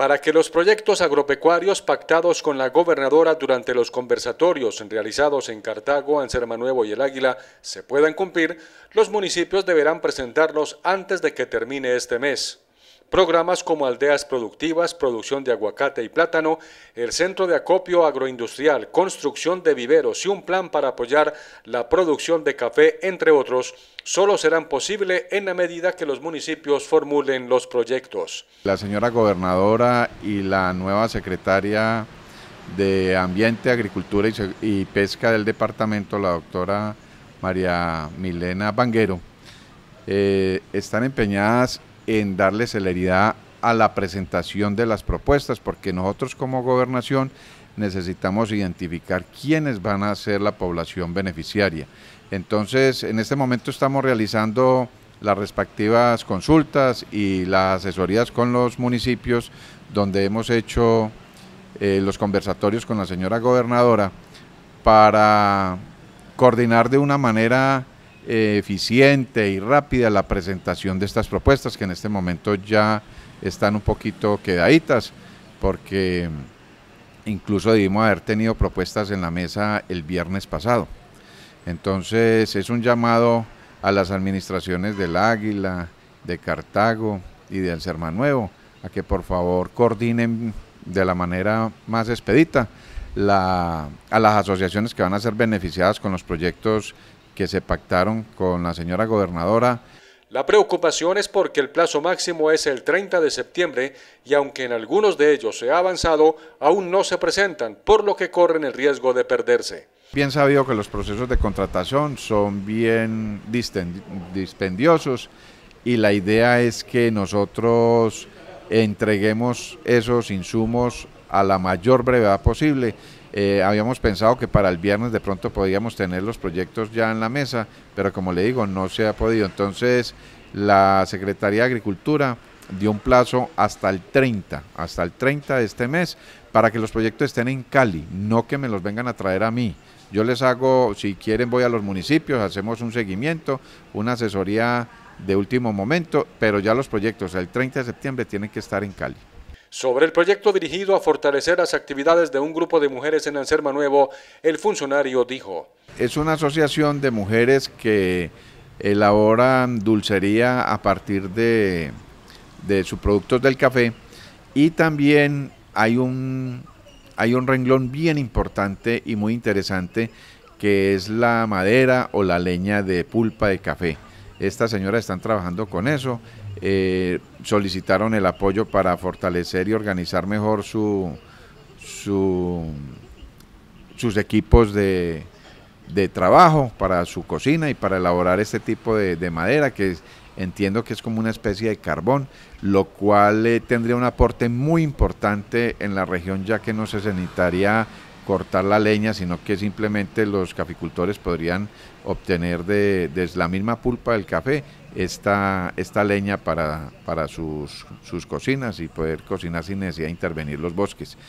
para que los proyectos agropecuarios pactados con la gobernadora durante los conversatorios realizados en Cartago, Anserma Nuevo y El Águila se puedan cumplir, los municipios deberán presentarlos antes de que termine este mes. Programas como Aldeas Productivas, Producción de Aguacate y Plátano, el Centro de Acopio Agroindustrial, Construcción de Viveros y un plan para apoyar la producción de café, entre otros, solo serán posibles en la medida que los municipios formulen los proyectos. La señora gobernadora y la nueva secretaria de Ambiente, Agricultura y Pesca del departamento, la doctora María Milena Banguero, eh, están empeñadas en darle celeridad a la presentación de las propuestas, porque nosotros como gobernación necesitamos identificar quiénes van a ser la población beneficiaria. Entonces, en este momento estamos realizando las respectivas consultas y las asesorías con los municipios, donde hemos hecho eh, los conversatorios con la señora gobernadora para coordinar de una manera eficiente y rápida la presentación de estas propuestas que en este momento ya están un poquito quedaditas, porque incluso debimos haber tenido propuestas en la mesa el viernes pasado. Entonces es un llamado a las administraciones del Águila, de Cartago y del Sermanuevo Nuevo, a que por favor coordinen de la manera más expedita a las asociaciones que van a ser beneficiadas con los proyectos que se pactaron con la señora gobernadora. La preocupación es porque el plazo máximo es el 30 de septiembre y aunque en algunos de ellos se ha avanzado, aún no se presentan, por lo que corren el riesgo de perderse. Bien sabido que los procesos de contratación son bien dispendiosos y la idea es que nosotros entreguemos esos insumos a la mayor brevedad posible eh, habíamos pensado que para el viernes de pronto podíamos tener los proyectos ya en la mesa, pero como le digo, no se ha podido. Entonces, la Secretaría de Agricultura dio un plazo hasta el 30, hasta el 30 de este mes, para que los proyectos estén en Cali, no que me los vengan a traer a mí. Yo les hago, si quieren, voy a los municipios, hacemos un seguimiento, una asesoría de último momento, pero ya los proyectos el 30 de septiembre tienen que estar en Cali. Sobre el proyecto dirigido a fortalecer las actividades de un grupo de mujeres en Anserma Nuevo, el funcionario dijo. Es una asociación de mujeres que elaboran dulcería a partir de, sus productos del café y también hay un, hay un renglón bien importante y muy interesante que es la madera o la leña de pulpa de café. Estas señoras están trabajando con eso eh, solicitaron el apoyo para fortalecer y organizar mejor su, su, sus equipos de, trabajo para su cocina y para elaborar este tipo de, madera que entiendo que es como una especie de carbón, lo cual eh, tendría un aporte muy importante en la región ya que no se necesitaría cortar la leña, sino que simplemente los caficultores podrían obtener de, la misma pulpa del café esta, esta leña para, para sus, sus cocinas y poder cocinar sin necesidad de intervenir los bosques.